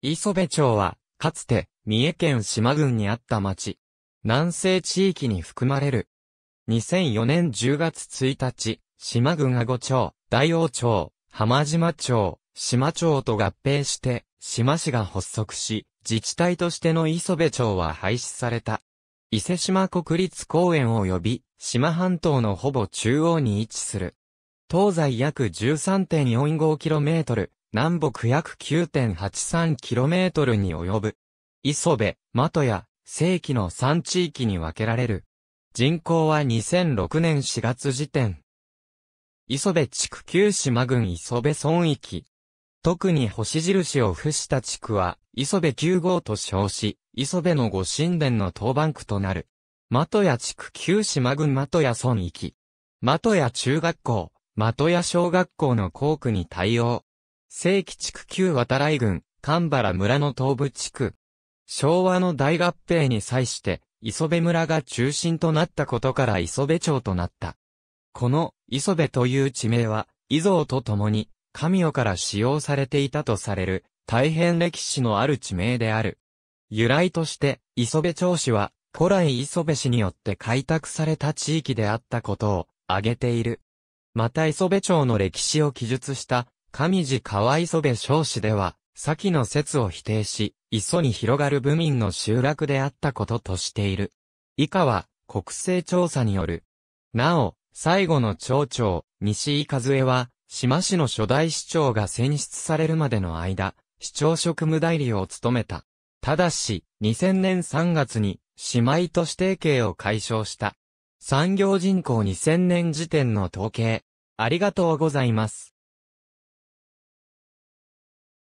磯部町は、かつて、三重県島郡にあった町。南西地域に含まれる。2004年10月1日、島郡阿五町、大王町、浜島町、島町と合併して、島市が発足し、自治体としての磯部町は廃止された。伊勢島国立公園及び、島半島のほぼ中央に位置する。東西約 13.45km、南北約 9.83km に及ぶ。磯部、的や、正規の3地域に分けられる。人口は2006年4月時点。磯部地区旧島郡磯部村域。特に星印を付した地区は、磯部9号と称し、磯部の御神殿の当番区となる。的屋地区旧島郡的屋村域。的屋中学校、的屋小学校の校区に対応。正規地区旧渡来郡、神原村の東部地区。昭和の大合併に際して、磯部村が中心となったことから磯部町となった。この、磯部という地名は、伊蔵と共に、神代から使用されていたとされる、大変歴史のある地名である。由来として、磯部町市は、古来磯部市によって開拓された地域であったことを、挙げている。また磯部町の歴史を記述した、上地河磯部少子では、先の説を否定し、磯に広がる部民の集落であったこととしている。以下は、国勢調査による。なお、最後の町長、西井和江は、島市の初代市長が選出されるまでの間、市長職務代理を務めた。ただし、2000年3月に、姉妹都市提携を解消した。産業人口2000年時点の統計。ありがとうございます。